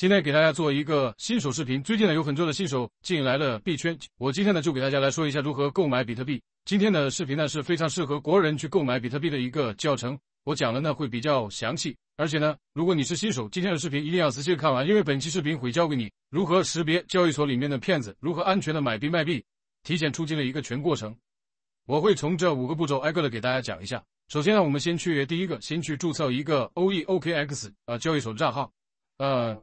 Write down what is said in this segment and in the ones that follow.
今天给大家做一个新手视频。最近呢，有很多的新手进来了币圈。我今天呢，就给大家来说一下如何购买比特币。今天的视频呢是非常适合国人去购买比特币的一个教程。我讲的呢会比较详细，而且呢，如果你是新手，今天的视频一定要仔细看完，因为本期视频会教给你如何识别交易所里面的骗子，如何安全的买币卖币，提前出金的一个全过程。我会从这五个步骤挨个的给大家讲一下。首先呢，我们先去第一个，先去注册一个 O E O K X 啊交易所的账号，呃。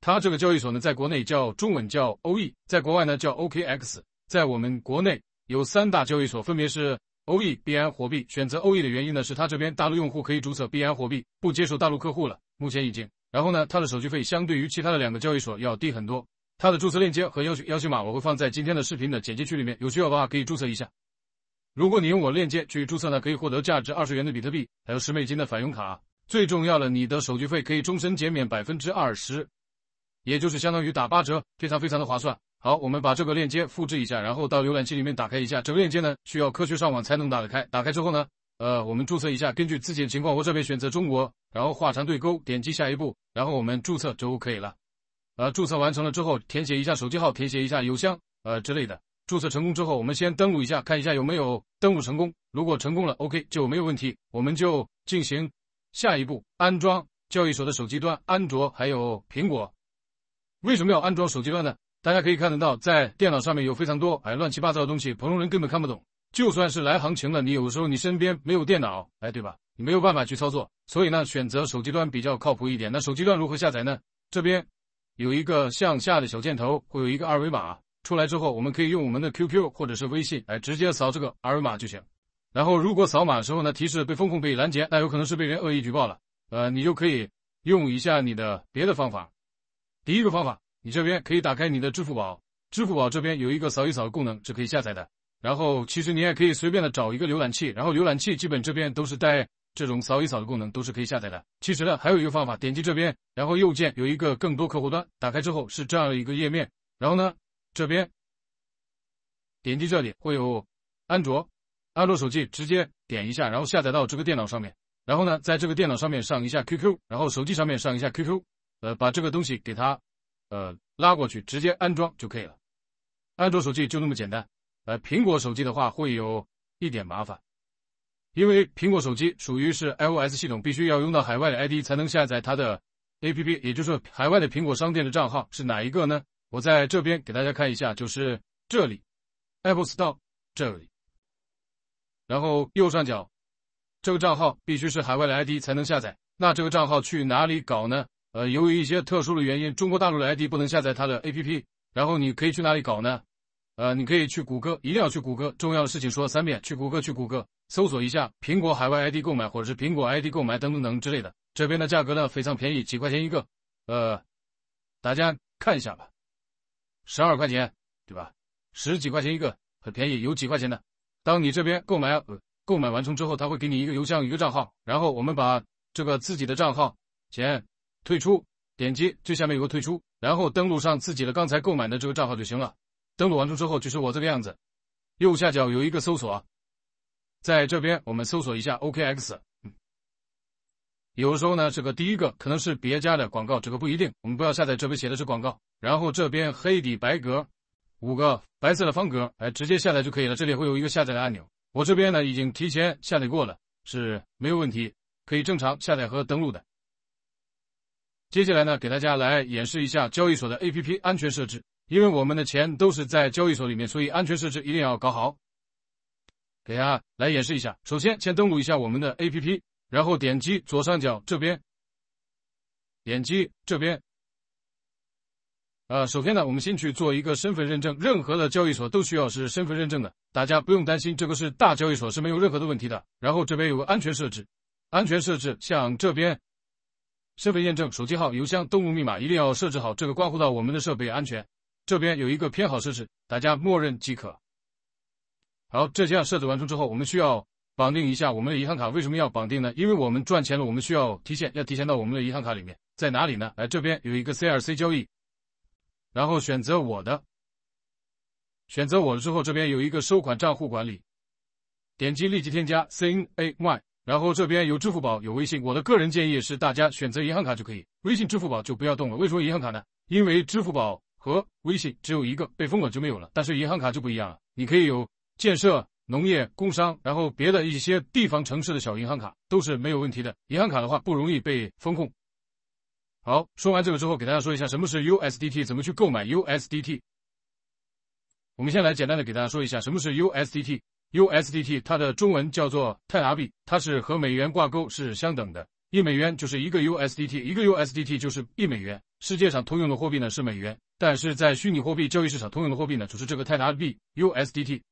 它这个交易所呢，在国内叫中文叫 OE，在国外呢叫 OKX。在我们国内有三大交易所，分别是 OE、币安、货币。选择 OE 的原因呢，是它这边大陆用户可以注册币安、货币，不接受大陆客户了，目前已经。然后呢，它的手续费相对于其他的两个交易所要低很多。它的注册链接和邀请邀请码我会放在今天的视频的简介区里面，有需要的话可以注册一下。如果你用我链接去注册呢，可以获得价值二十元的比特币，还有十美金的返佣卡。最重要的，你的手续费可以终身减免百分之二十。也就是相当于打八折，非常非常的划算。好，我们把这个链接复制一下，然后到浏览器里面打开一下。这个链接呢，需要科学上网才能打得开。打开之后呢，呃，我们注册一下。根据自己的情况，我这边选择中国，然后画长对勾，点击下一步，然后我们注册就 OK 了。呃，注册完成了之后，填写一下手机号，填写一下邮箱，呃之类的。注册成功之后，我们先登录一下，看一下有没有登录成功。如果成功了，OK 就没有问题，我们就进行下一步安装交易所的手机端，安卓还有苹果。为什么要安装手机端呢？大家可以看得到，在电脑上面有非常多哎乱七八糟的东西，普通人根本看不懂。就算是来行情了，你有时候你身边没有电脑，哎，对吧？你没有办法去操作，所以呢，选择手机端比较靠谱一点。那手机端如何下载呢？这边有一个向下的小箭头，会有一个二维码出来之后，我们可以用我们的 QQ 或者是微信来直接扫这个二维码就行。然后如果扫码的时候呢，提示被风控被拦截，那有可能是被人恶意举报了，呃，你就可以用一下你的别的方法。第一个方法，你这边可以打开你的支付宝，支付宝这边有一个扫一扫功能，是可以下载的。然后，其实你也可以随便的找一个浏览器，然后浏览器基本这边都是带这种扫一扫的功能，都是可以下载的。其实呢，还有一个方法，点击这边，然后右键有一个更多客户端，打开之后是这样的一个页面。然后呢，这边点击这里会有安卓、安卓手机，直接点一下，然后下载到这个电脑上面。然后呢，在这个电脑上面上一下 QQ，然后手机上面上一下 QQ，呃，把这个东西给它呃，拉过去直接安装就可以了。安卓手机就那么简单。呃，苹果手机的话会有一点麻烦，因为苹果手机属于是 iOS 系统，必须要用到海外的 ID 才能下载它的 APP。也就是说，海外的苹果商店的账号是哪一个呢？我在这边给大家看一下，就是这里 Apple Store 这里，然后右上角这个账号必须是海外的 ID 才能下载。那这个账号去哪里搞呢？呃，由于一些特殊的原因，中国大陆的 ID 不能下载它的 APP。然后你可以去哪里搞呢？呃，你可以去谷歌，一定要去谷歌。重要的事情说三遍，去谷歌，去谷歌，搜索一下苹果海外 ID 购买，或者是苹果 ID 购买等等等之类的。这边的价格呢非常便宜，几块钱一个。呃，大家看一下吧，十二块钱对吧？十几块钱一个，很便宜，有几块钱的。当你这边购买购买完成之后，他会给你一个邮箱，一个账号。然后我们把这个自己的账号钱。退出，点击最下面有个退出，然后登录上自己的刚才购买的这个账号就行了。登录完成之后就是我这个样子，右下角有一个搜索，在这边我们搜索一下 OKX。有时候呢，这个第一个可能是别家的广告，这个不一定，我们不要下载。这边写的是广告，然后这边黑底白格，五个白色的方格，哎，直接下载就可以了。这里会有一个下载的按钮，我这边呢已经提前下载过了，是没有问题，可以正常下载和登录的。接下来呢，给大家来演示一下交易所的 A P P 安全设置。因为我们的钱都是在交易所里面，所以安全设置一定要搞好。给大家来演示一下。首先，先登录一下我们的 A P P，然后点击左上角这边，点击这边。呃，首先呢，我们先去做一个身份认证。任何的交易所都需要是身份认证的，大家不用担心，这个是大交易所，是没有任何的问题的。然后这边有个安全设置，安全设置像这边。设备验证、手机号、邮箱、登录密码一定要设置好，这个关乎到我们的设备安全。这边有一个偏好设置，大家默认即可。好，这项设置完成之后，我们需要绑定一下我们的银行卡。为什么要绑定呢？因为我们赚钱了，我们需要提现，要提现到我们的银行卡里面。在哪里呢？哎，这边有一个 CRC 交易，然后选择我的，选择我的之后，这边有一个收款账户管理，点击立即添加 CNAY。然后这边有支付宝，有微信。我的个人建议是，大家选择银行卡就可以，微信、支付宝就不要动了。为什么银行卡呢？因为支付宝和微信只有一个被封了就没有了，但是银行卡就不一样了。你可以有建设、农业、工商，然后别的一些地方城市的小银行卡都是没有问题的。银行卡的话不容易被风控。好，说完这个之后，给大家说一下什么是 USDT，怎么去购买 USDT。我们先来简单的给大家说一下什么是 USDT。USDT 它的中文叫做泰达币，它是和美元挂钩是相等的，一美元就是一个 USDT，一个 USDT 就是一美元。世界上通用的货币呢是美元，但是在虚拟货币交易市场通用的货币呢就是这个泰达币 USDT。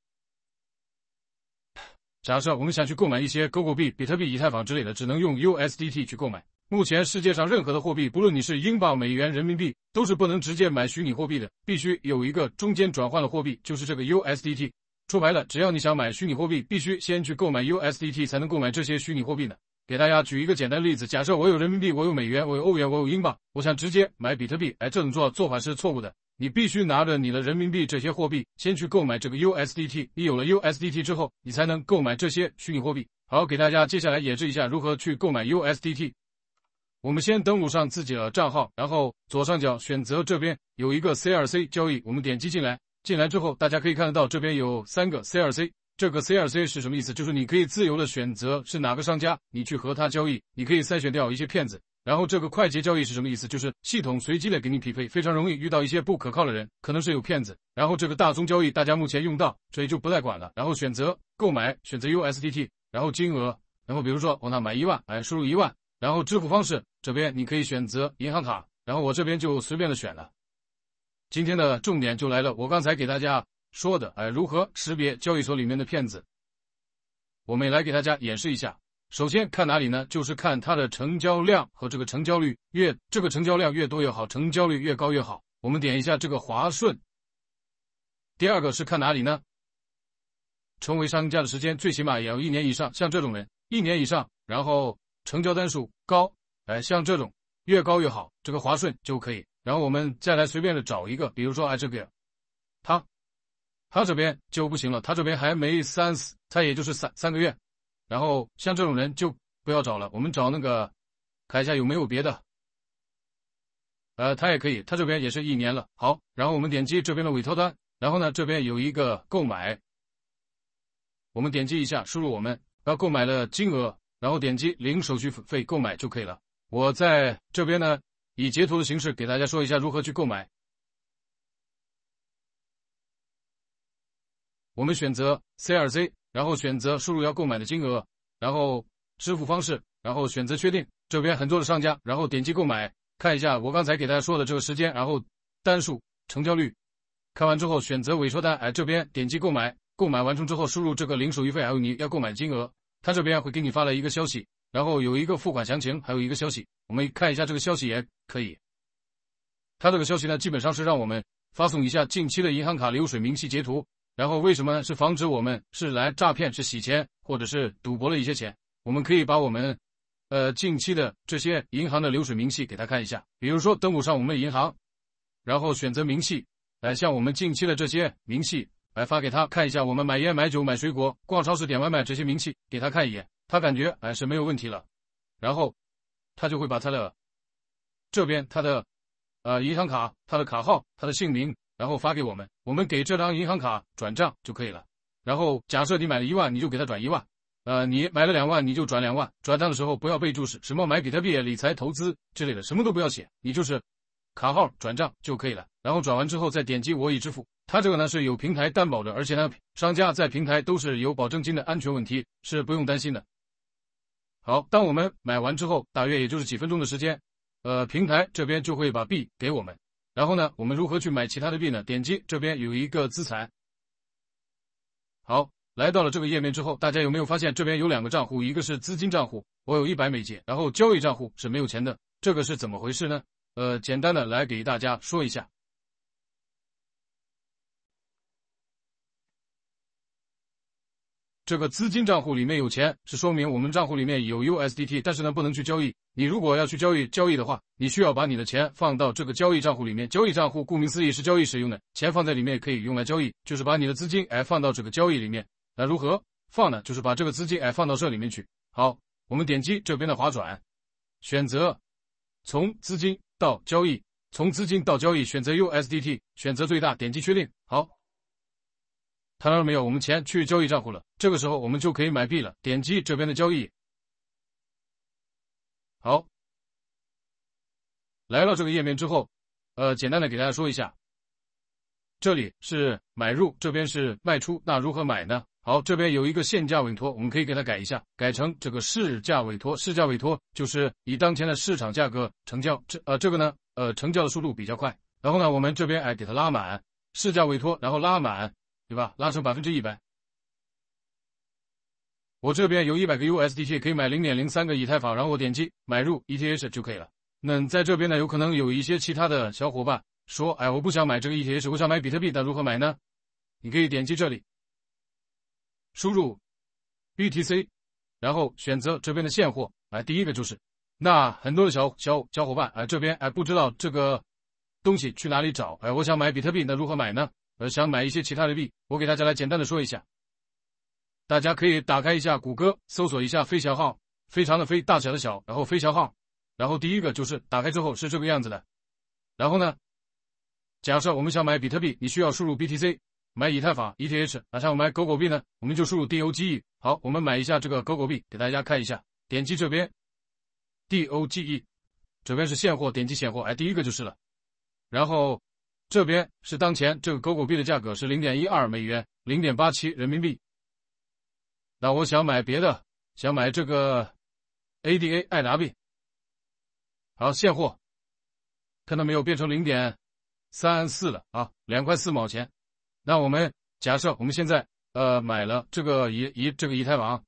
假设我们想去购买一些狗狗币、比特币、以太坊之类的，只能用 USDT 去购买。目前世界上任何的货币，不论你是英镑、美元、人民币，都是不能直接买虚拟货币的，必须有一个中间转换的货币，就是这个 USDT。说白了，只要你想买虚拟货币，必须先去购买 USDT 才能购买这些虚拟货币呢。给大家举一个简单例子，假设我有人民币，我有美元，我有欧元，我有英镑，我想直接买比特币，哎，这种做做法是错误的。你必须拿着你的人民币这些货币，先去购买这个 USDT，你有了 USDT 之后，你才能购买这些虚拟货币。好，给大家接下来演示一下如何去购买 USDT。我们先登录上自己的账号，然后左上角选择这边有一个 C2C 交易，我们点击进来。进来之后，大家可以看得到这边有三个 C 二 C，这个 C 二 C 是什么意思？就是你可以自由的选择是哪个商家，你去和他交易。你可以筛选掉一些骗子。然后这个快捷交易是什么意思？就是系统随机的给你匹配，非常容易遇到一些不可靠的人，可能是有骗子。然后这个大宗交易，大家目前用到，所以就不再管了。然后选择购买，选择 USDT，然后金额，然后比如说我那买一万，哎，输入一万，然后支付方式这边你可以选择银行卡，然后我这边就随便的选了。今天的重点就来了，我刚才给大家说的，哎，如何识别交易所里面的骗子，我们来给大家演示一下。首先看哪里呢？就是看它的成交量和这个成交率，越这个成交量越多越好，成交率越高越好。我们点一下这个华顺。第二个是看哪里呢？成为商家的时间最起码也要一年以上，像这种人一年以上，然后成交单数高，哎，像这种越高越好，这个华顺就可以。然后我们再来随便的找一个，比如说啊这个，他，他这边就不行了，他这边还没三十，他也就是三三个月。然后像这种人就不要找了，我们找那个，看一下有没有别的。呃，他也可以，他这边也是一年了。好，然后我们点击这边的委托单，然后呢这边有一个购买，我们点击一下，输入我们要购买的金额，然后点击零手续费购买就可以了。我在这边呢。以截图的形式给大家说一下如何去购买。我们选择 C r z 然后选择输入要购买的金额，然后支付方式，然后选择确定。这边很多的商家，然后点击购买，看一下我刚才给大家说的这个时间，然后单数成交率。看完之后选择委托单，哎，这边点击购买，购买完成之后输入这个零手续费还有你要购买的金额，他这边会给你发来一个消息。然后有一个付款详情，还有一个消息，我们看一下这个消息也可以。他这个消息呢，基本上是让我们发送一下近期的银行卡流水明细截图。然后为什么呢？是防止我们是来诈骗、是洗钱，或者是赌博了一些钱？我们可以把我们呃近期的这些银行的流水明细给他看一下。比如说登录上我们的银行，然后选择明细，来向我们近期的这些明细来发给他看一下。我们买烟、买酒、买水果、逛超市、点外卖这些明细给他看一眼。他感觉哎是没有问题了，然后他就会把他的这边他的呃银行卡、他的卡号、他的姓名，然后发给我们，我们给这张银行卡转账就可以了。然后假设你买了一万，你就给他转一万，呃，你买了两万，你就转两万。转账的时候不要备注是什么买比特币、理财投资之类的，什么都不要写，你就是卡号转账就可以了。然后转完之后再点击我已支付。他这个呢是有平台担保的，而且呢商家在平台都是有保证金的，安全问题是不用担心的。好，当我们买完之后，大约也就是几分钟的时间，呃，平台这边就会把币给我们。然后呢，我们如何去买其他的币呢？点击这边有一个资产。好，来到了这个页面之后，大家有没有发现这边有两个账户，一个是资金账户，我有一百美金，然后交易账户是没有钱的，这个是怎么回事呢？呃，简单的来给大家说一下。这个资金账户里面有钱，是说明我们账户里面有 USDT，但是呢不能去交易。你如果要去交易交易的话，你需要把你的钱放到这个交易账户里面。交易账户顾名思义是交易使用的，钱放在里面可以用来交易，就是把你的资金哎放到这个交易里面。那如何放呢？就是把这个资金哎放到这里面去。好，我们点击这边的划转，选择从资金到交易，从资金到交易选择 USDT，选择最大，点击确定。好。谈到了没有？我们钱去交易账户了，这个时候我们就可以买币了。点击这边的交易，好，来到这个页面之后，呃，简单的给大家说一下，这里是买入，这边是卖出。那如何买呢？好，这边有一个限价委托，我们可以给它改一下，改成这个市价委托。市价委托就是以当前的市场价格成交，这呃这个呢呃成交的速度比较快。然后呢，我们这边哎给它拉满市价委托，然后拉满。对吧？拉成百分之一百。我这边有一百个 USDT，可以买零点零三个以太坊，然后我点击买入 ETH 就可以了。那在这边呢，有可能有一些其他的小伙伴说：“哎，我不想买这个 ETH，我想买比特币，那如何买呢？”你可以点击这里，输入 BTC，然后选择这边的现货。哎，第一个就是。那很多的小小小伙伴哎，这边哎不知道这个东西去哪里找？哎，我想买比特币，那如何买呢？呃，想买一些其他的币，我给大家来简单的说一下。大家可以打开一下谷歌，搜索一下“飞翔号”，非常的飞，大小的小，然后“飞翔号”。然后第一个就是打开之后是这个样子的。然后呢，假设我们想买比特币，你需要输入 BTC 买以太坊 ETH，哪像我们买狗狗币呢？我们就输入 DOG。e 好，我们买一下这个狗狗币，给大家看一下。点击这边，DOG，e 这边是现货，点击现货，哎，第一个就是了。然后。这边是当前这个狗狗币的价格是零点一二美元，零点八七人民币。那我想买别的，想买这个 ADA 爱达币，好现货，看到没有变成零点三四了啊，两块四毛钱。那我们假设我们现在呃买了这个以以这个以太坊，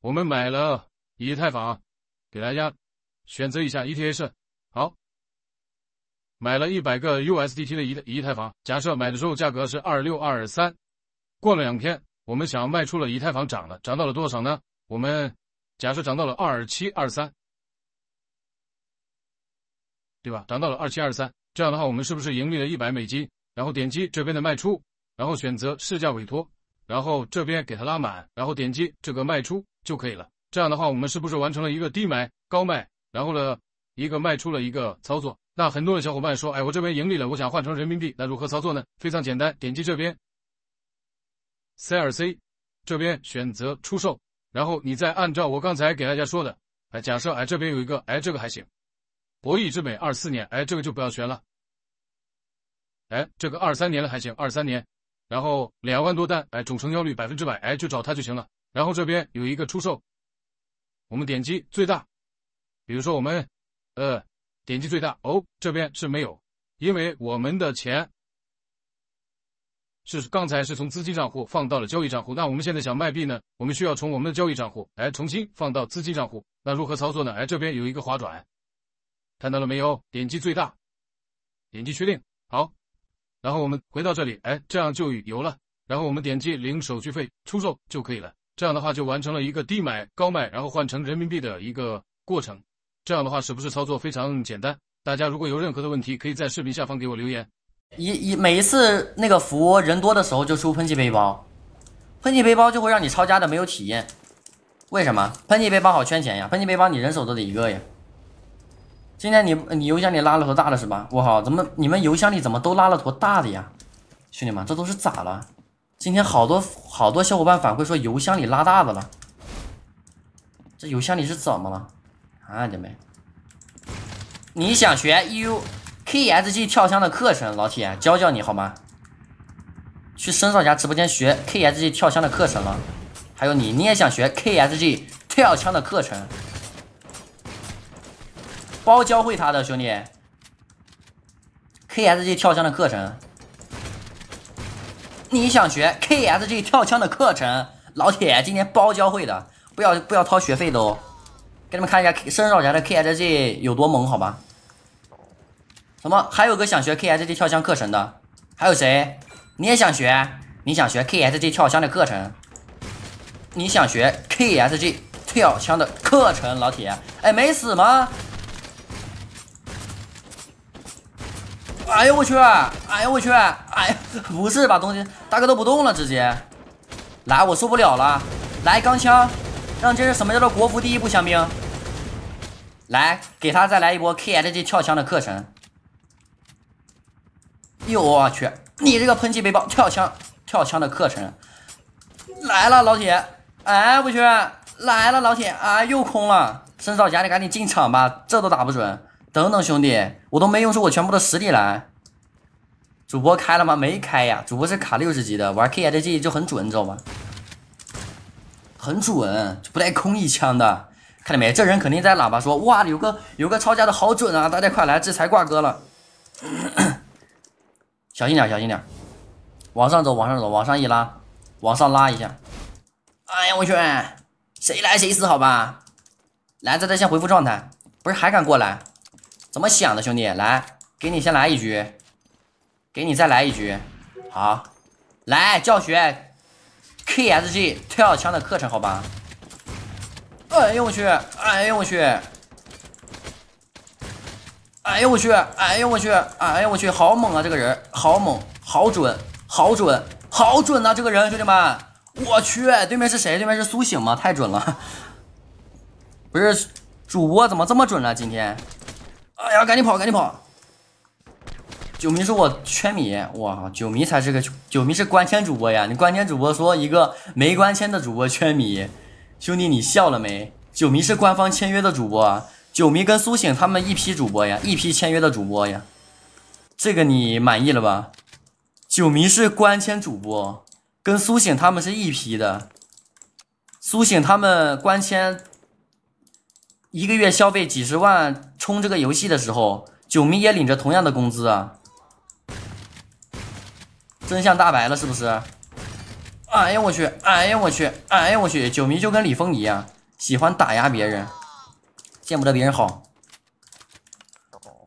我们买了以太坊给大家。选择一下 ETH，好，买了一百个 USDT 的以以太坊。假设买的时候价格是二六二三，过了两天，我们想卖出了以太坊，涨了，涨到了多少呢？我们假设涨到了二七二三，对吧？涨到了二七二三，这样的话，我们是不是盈利了一百美金？然后点击这边的卖出，然后选择市价委托，然后这边给它拉满，然后点击这个卖出就可以了。这样的话，我们是不是完成了一个低买高卖？然后呢，一个卖出了一个操作。那很多的小伙伴说：“哎，我这边盈利了，我想换成人民币，那如何操作呢？”非常简单，点击这边，C R C 这边选择出售，然后你再按照我刚才给大家说的，哎，假设哎这边有一个，哎这个还行，博弈之美二四年，哎这个就不要选了，哎这个二三年了还行，二三年，然后两万多单，哎总成交率百分之百，哎就找他就行了。然后这边有一个出售，我们点击最大。比如说我们，呃，点击最大哦，这边是没有，因为我们的钱是刚才是从资金账户放到了交易账户。那我们现在想卖币呢，我们需要从我们的交易账户哎重新放到资金账户。那如何操作呢？哎，这边有一个划转，看到了没有？点击最大，点击确定，好，然后我们回到这里，哎，这样就有了。然后我们点击零手续费出售就可以了。这样的话就完成了一个低买高卖，然后换成人民币的一个过程。这样的话是不是操作非常简单？大家如果有任何的问题，可以在视频下方给我留言。一一每一次那个服人多的时候就出喷气背包，喷气背包就会让你抄家的没有体验。为什么？喷气背包好圈钱呀！喷气背包你人手都得一个呀。今天你你邮箱里拉了坨大的是吧？我靠，怎么你们邮箱里怎么都拉了坨大的呀？兄弟们，这都是咋了？今天好多好多小伙伴反馈说邮箱里拉大的了，这邮箱里是怎么了？啊，姐妹，你想学 U K S G 跳枪的课程，老铁教教你好吗？去申少侠直播间学 K S G 跳枪的课程了。还有你，你也想学 K S G 跳枪的课程，包教会他的兄弟。K S G 跳枪的课程，你想学 K S G 跳枪的课程，老铁今天包教会的，不要不要掏学费的哦。给你们看一下日老家的 KSG 有多猛，好吧？什么？还有个想学 KSG 跳枪课程的，还有谁？你也想学？你想学 KSG 跳枪的课程？你想学 KSG 跳枪的课程？老铁，哎，没死吗？哎呦我去！哎呦我去！哎呀，不是，吧，东西，大哥都不动了，直接来，我受不了了，来钢枪。让这是什么叫做国服第一步香槟？来，给他再来一波 KSG 跳枪的课程。哟我去，你这个喷气背包跳枪跳枪的课程来了，老铁。哎，我去来了，老铁。啊，又空了，深少家你赶紧进场吧，这都打不准。等等兄弟，我都没用出我全部的实力来。主播开了吗？没开呀，主播是卡六十级的，玩 KSG 就很准，你知道吗？很准，就不带空一枪的，看到没？这人肯定在喇叭说：“哇，有个有个抄家的好准啊！大家快来，这才挂哥了。”小心点，小心点，往上走，往上走，往上一拉，往上拉一下。哎呀我去，谁来谁死好吧！来，咱咱先回复状态，不是还敢过来？怎么想的兄弟？来，给你先来一局，给你再来一局，好，来教学。KSG 跳枪的课程，好吧？哎呦我去！哎呦我去！哎呦我去！哎呦我去！哎呦我去！好猛啊，这个人，好猛，好准，好准，好准啊！这个人，兄弟们，我去！对面是谁？对面是苏醒吗？太准了！不是主播怎么这么准啊？今天，哎呀，赶紧跑，赶紧跑！九迷是我圈迷，哇，九迷才是个九迷是官签主播呀！你官签主播说一个没官签的主播圈迷，兄弟你笑了没？九迷是官方签约的主播，九迷跟苏醒他们一批主播呀，一批签约的主播呀，这个你满意了吧？九迷是官签主播，跟苏醒他们是一批的。苏醒他们官签一个月消费几十万充这个游戏的时候，九迷也领着同样的工资啊。真相大白了，是不是？哎呀，我去！哎呀，我去！哎呀，我去！九迷就跟李峰一样，喜欢打压别人，见不得别人好，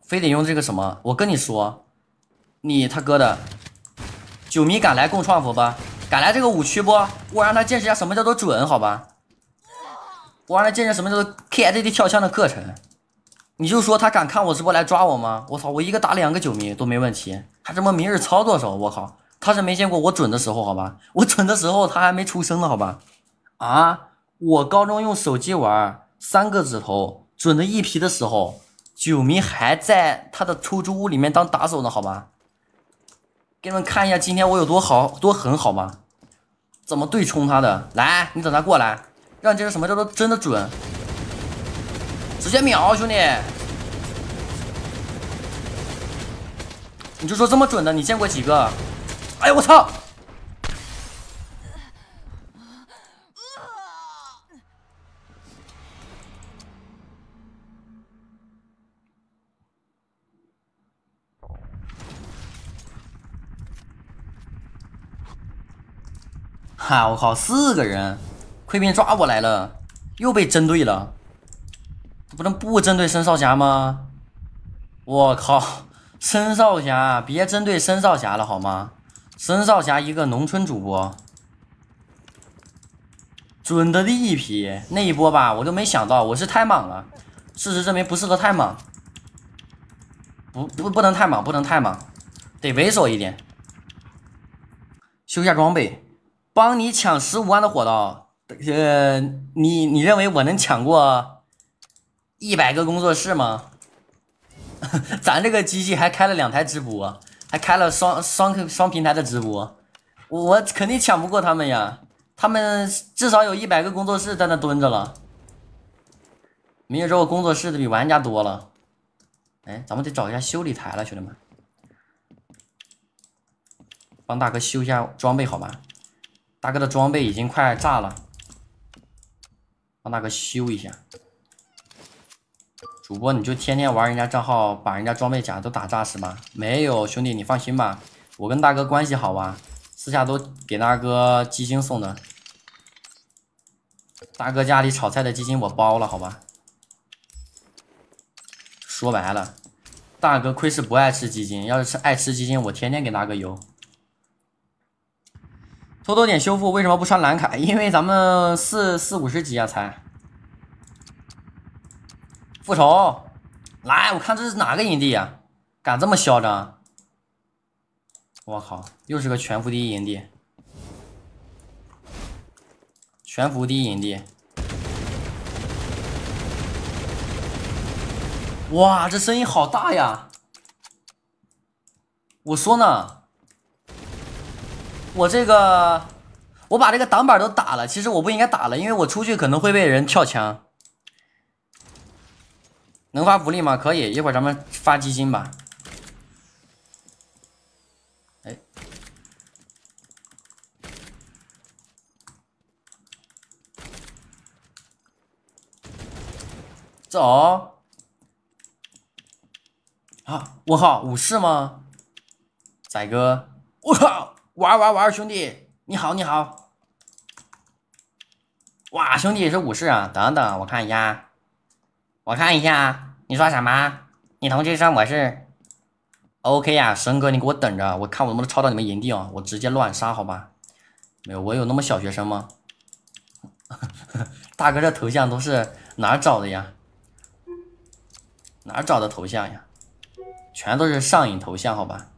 非得用这个什么？我跟你说，你他哥的，九迷敢来共创服不？敢来这个五区不？我让他见识一下什么叫做准，好吧？我让他见识什么叫做 KSD 跳枪的课程。你就说他敢看我直播来抓我吗？我操，我一个打两个九迷都没问题，还什么明日操作手？我靠！他是没见过我准的时候，好吧？我准的时候他还没出生呢，好吧？啊！我高中用手机玩，三个指头准的一批的时候，九迷还在他的出租屋里面当打手呢，好吧？给你们看一下今天我有多好多狠，好吗？怎么对冲他的？来，你等他过来，让你个什么叫做真的准，直接秒兄弟！你就说这么准的，你见过几个？哎呀！我操！哈！我靠，四个人，溃兵抓我来了，又被针对了。不能不针对申少侠吗？我靠，申少侠，别针对申少侠了好吗？孙少侠，一个农村主播，准的第一批那一波吧，我都没想到，我是太莽了。事实证明不适合太莽，不不不能太莽，不能太莽，得猥琐一点。修一下装备，帮你抢十五万的火刀。呃，你你认为我能抢过一百个工作室吗？咱这个机器还开了两台直播。还开了双双双平台的直播，我肯定抢不过他们呀！他们至少有一百个工作室在那蹲着了，明天之后工作室的比玩家多了。哎，咱们得找一下修理台了，兄弟们，帮大哥修一下装备好吧？大哥的装备已经快炸了，帮大哥修一下。主播，你就天天玩人家账号，把人家装备甲都打炸是吗？没有，兄弟你放心吧，我跟大哥关系好吧，私下都给大哥鸡精送的。大哥家里炒菜的鸡精我包了，好吧。说白了，大哥亏是不爱吃鸡精，要是爱吃鸡精，我天天给大哥邮。偷偷点修复，为什么不刷蓝卡？因为咱们四四五十级啊才。复仇，来，我看这是哪个营地啊？敢这么嚣张！我靠，又是个全服第一营地，全服第一营地。哇，这声音好大呀！我说呢，我这个，我把这个挡板都打了。其实我不应该打了，因为我出去可能会被人跳墙。能发福利吗？可以，一会儿咱们发基金吧。哎，走。啊，我靠，武士吗？仔哥，我靠，玩玩玩，兄弟，你好，你好。哇，兄弟也是武士啊！等等，我看一下，我看一下。你说什么？你同学说我是 OK 呀，神哥，你给我等着，我看我能不能抄到你们营地啊，我直接乱杀，好吧？没有，我有那么小学生吗？大哥，这头像都是哪找的呀？哪找的头像呀？全都是上瘾头像，好吧？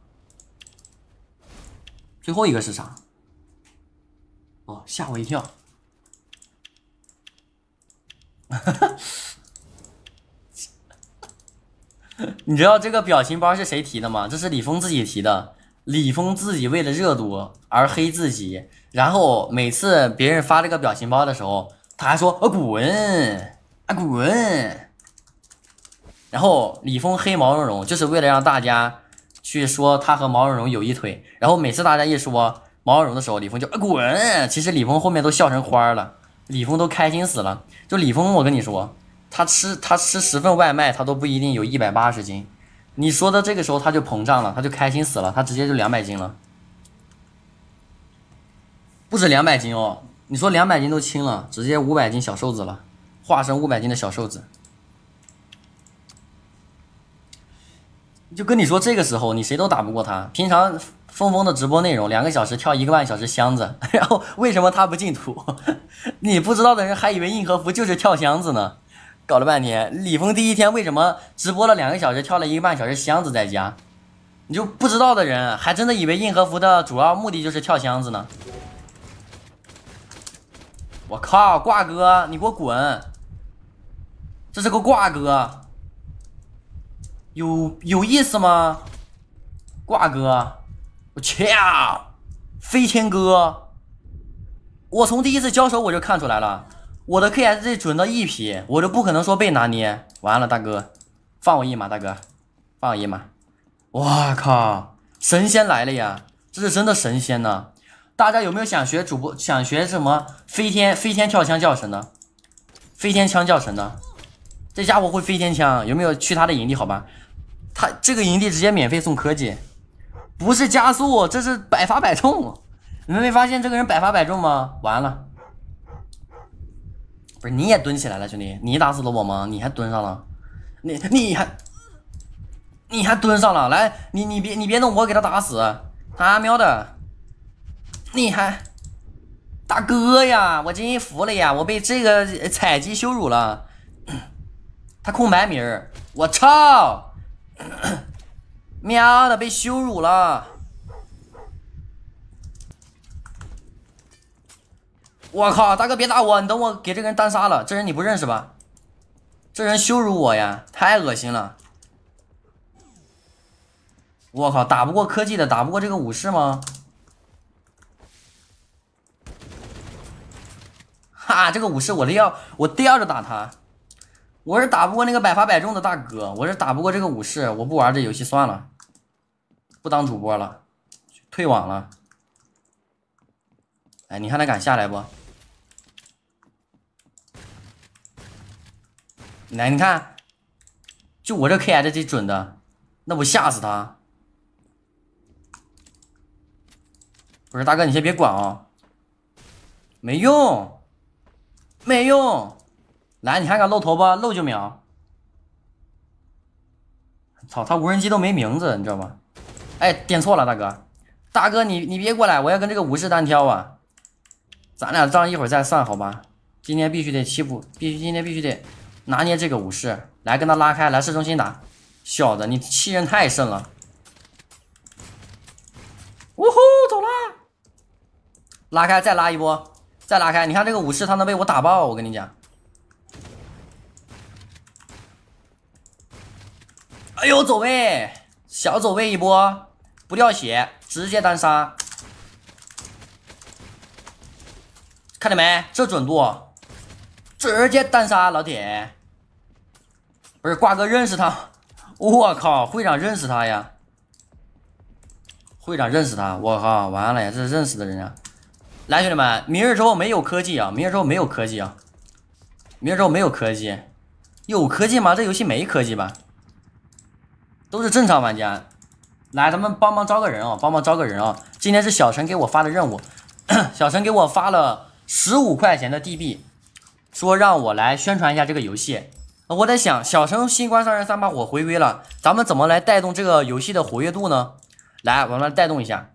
最后一个是啥？哦，吓我一跳。哈哈。你知道这个表情包是谁提的吗？这是李峰自己提的。李峰自己为了热度而黑自己，然后每次别人发这个表情包的时候，他还说：“啊滚，啊滚。”然后李峰黑毛茸茸，就是为了让大家去说他和毛茸茸有一腿。然后每次大家一说毛茸茸的时候，李峰就啊滚。其实李峰后面都笑成花了，李峰都开心死了。就李峰，我跟你说。他吃他吃十份外卖，他都不一定有一百八十斤。你说的这个时候他就膨胀了，他就开心死了，他直接就两百斤了，不止两百斤哦。你说两百斤都轻了，直接五百斤小瘦子了，化身五百斤的小瘦子。就跟你说这个时候，你谁都打不过他。平常峰峰的直播内容，两个小时跳一个半小时箱子，然后为什么他不进图？你不知道的人还以为硬核服就是跳箱子呢。搞了半天，李峰第一天为什么直播了两个小时，跳了一个半小时箱子在家？你就不知道的人，还真的以为硬核服的主要目的就是跳箱子呢！我靠，挂哥，你给我滚！这是个挂哥，有有意思吗？挂哥，我切！飞天哥，我从第一次交手我就看出来了。我的 KSG 准的一匹，我就不可能说被拿捏。完了，大哥，放我一马，大哥，放我一马。我靠，神仙来了呀！这是真的神仙呢。大家有没有想学主播？想学什么飞天飞天跳枪教程呢？飞天枪教程呢？这家伙会飞天枪，有没有去他的营地？好吧，他这个营地直接免费送科技，不是加速，这是百发百中。你们没发现这个人百发百中吗？完了。不是你也蹲起来了，兄弟？你打死了我吗？你还蹲上了？你你还你还蹲上了？来，你你别你别弄，我给他打死他！喵的，你还大哥呀？我真服了呀！我被这个采集羞辱了。他空白名我操！喵的，被羞辱了。我靠，大哥别打我！你等我给这个人单杀了，这人你不认识吧？这人羞辱我呀，太恶心了！我靠，打不过科技的，打不过这个武士吗？哈，这个武士我要我吊着打他。我是打不过那个百发百中的大哥，我是打不过这个武士。我不玩这游戏算了，不当主播了，退网了。哎，你看他敢下来不？来，你看，就我这 K S 这准的，那不吓死他？不是大哥，你先别管啊，没用，没用。来，你还敢露头不？露就秒。操，他无人机都没名字，你知道吗？哎，点错了，大哥。大哥，你你别过来，我要跟这个武士单挑啊！咱俩账一会儿再算，好吧？今天必须得欺负，必须今天必须得。拿捏这个武士，来跟他拉开，来市中心打小子，你气人太甚了！呜呼，走了！拉开，再拉一波，再拉开！你看这个武士，他能被我打爆！我跟你讲，哎呦，走位，小走位一波，不掉血，直接单杀！看到没？这准度！直接单杀老铁，不是挂哥认识他，我靠，会长认识他呀！会长认识他，我靠，完了呀，这是认识的人啊！来，兄弟们，明日之后没有科技啊！明日之后没有科技啊！明日之后没有科技，有科技吗？这游戏没科技吧？都是正常玩家。来，咱们帮忙招个人啊，帮忙招个人啊！今天是小陈给我发的任务，小陈给我发了十五块钱的 DB。说让我来宣传一下这个游戏，我在想，《小生新官上任三把火》回归了，咱们怎么来带动这个游戏的活跃度呢？来，我们来带动一下。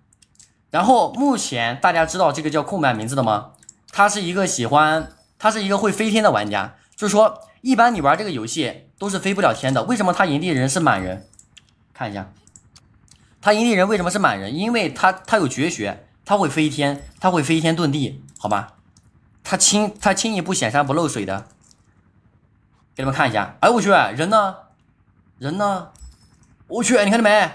然后，目前大家知道这个叫空白名字的吗？他是一个喜欢，他是一个会飞天的玩家，就是说，一般你玩这个游戏都是飞不了天的。为什么他营地人是满人？看一下，他营地人为什么是满人？因为他他有绝学，他会飞天，他会飞天遁地，好吧？他轻，他轻易不显山不漏水的，给你们看一下。哎我去，人呢？人呢？我去，你看到没？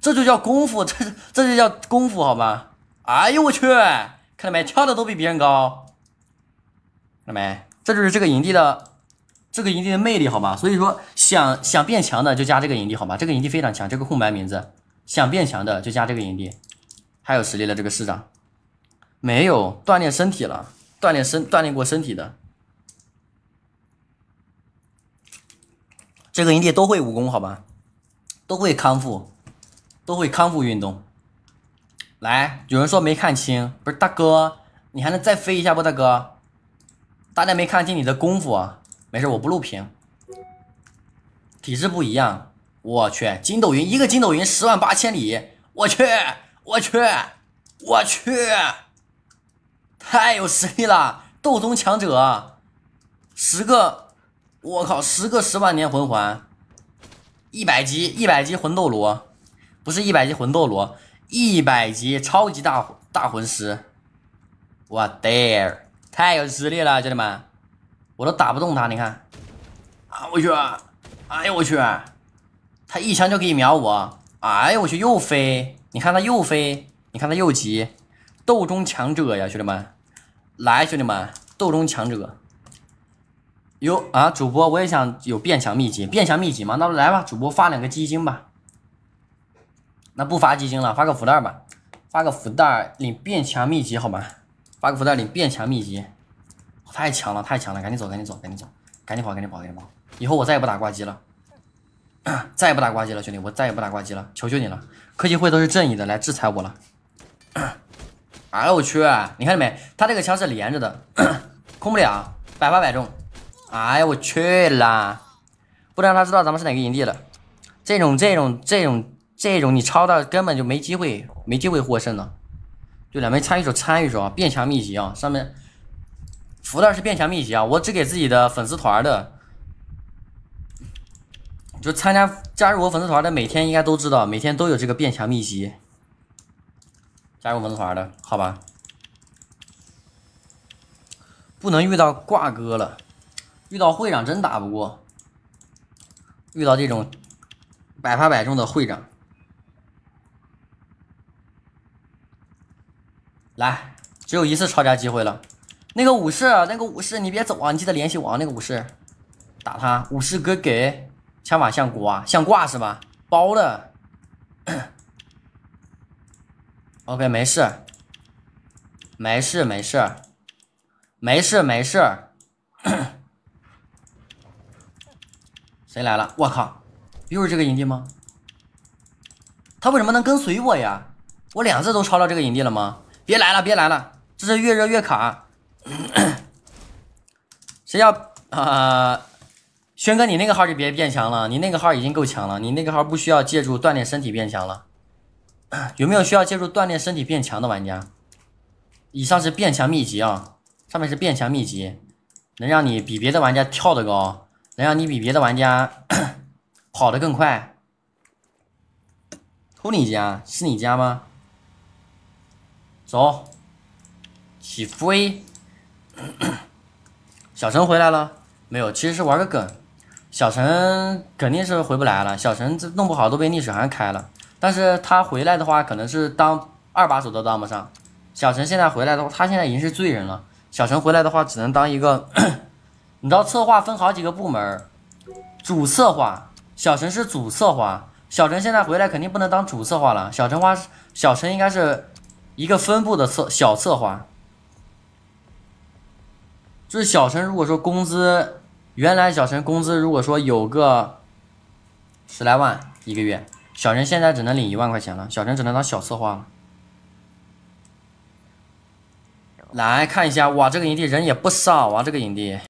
这就叫功夫，这这就叫功夫，好吗？哎呦我去，看到没？跳的都比别人高，看到没？这就是这个营地的，这个营地的魅力，好吗？所以说，想想变强的就加这个营地，好吗？这个营地非常强，这个空白名字，想变强的就加这个营地，太有实力了，这个市长，没有锻炼身体了。锻炼身锻炼过身体的，这个营地都会武功，好吧？都会康复，都会康复运动。来，有人说没看清，不是大哥，你还能再飞一下不？大哥，大家没看清你的功夫啊？没事，我不录屏。体质不一样，我去，筋斗云一个筋斗云十万八千里，我去，我去，我去。太有实力了，斗宗强者，十个，我靠，十个十万年魂环，一百级，一百级魂斗罗，不是一百级魂斗罗，一百级超级大大魂师，我爹，太有实力了，兄弟们，我都打不动他，你看，啊我去，哎呦我去，他一枪就可以秒我，哎呦我去又飞，你看他又飞，你看他又急，斗宗强者呀，兄弟们。来，兄弟们，斗中强者。有啊，主播，我也想有变强秘籍，变强秘籍吗？那来吧，主播发两个基金吧。那不发基金了，发个福袋吧，发个福袋领变强秘籍好吗？发个福袋领变强秘籍，太强了，太强了，赶紧走，赶紧走，赶紧走，赶紧跑，赶紧跑，赶紧跑。以后我再也不打挂机了，再也不打挂机了，兄弟，我再也不打挂机了，求求你了。科技会都是正义的，来制裁我了。哎，我去！你看到没？他这个枪是连着的，空不了，百发百中。哎呀，我去啦！不能让他知道咱们是哪个营地了。这种、这种、这种、这种，你抄到根本就没机会，没机会获胜了。对了，没参与手参与手啊！变强秘籍啊，上面福袋是变强秘籍啊。我只给自己的粉丝团的，就参加加入我粉丝团的，每天应该都知道，每天都有这个变强秘籍。加入文字团的好吧，不能遇到挂哥了，遇到会长真打不过，遇到这种百发百中的会长，来，只有一次抄家机会了。那个武士，那个武士，你别走啊，你记得联系我啊。那个武士，打他，武士哥给枪法像瓜，像挂是吧？包的。OK，没事，没事，没事，没事，没事，谁来了？我靠，又是这个营地吗？他为什么能跟随我呀？我两次都抄到这个营地了吗？别来了，别来了，这是越热越卡。谁要啊？轩哥，你那个号就别变强了，你那个号已经够强了，你那个号不需要借助锻炼身体变强了。有没有需要借助锻炼身体变强的玩家？以上是变强秘籍啊，上面是变强秘籍，能让你比别的玩家跳得高，能让你比别的玩家 跑得更快。偷你家？是你家吗？走，起飞！小陈回来了？没有，其实是玩个梗。小陈肯定是回不来了，小陈这弄不好都被逆水寒开了。但是他回来的话，可能是当二把手都当不上。小陈现在回来的话，他现在已经是罪人了。小陈回来的话，只能当一个，你知道策划分好几个部门，主策划，小陈是主策划。小陈现在回来肯定不能当主策划了。小陈花，小陈应该是一个分部的策小策划，就是小陈如果说工资，原来小陈工资如果说有个十来万一个月。小陈现在只能领一万块钱了，小陈只能当小策划了。来看一下，哇，这个营地人也不少啊，这个营地。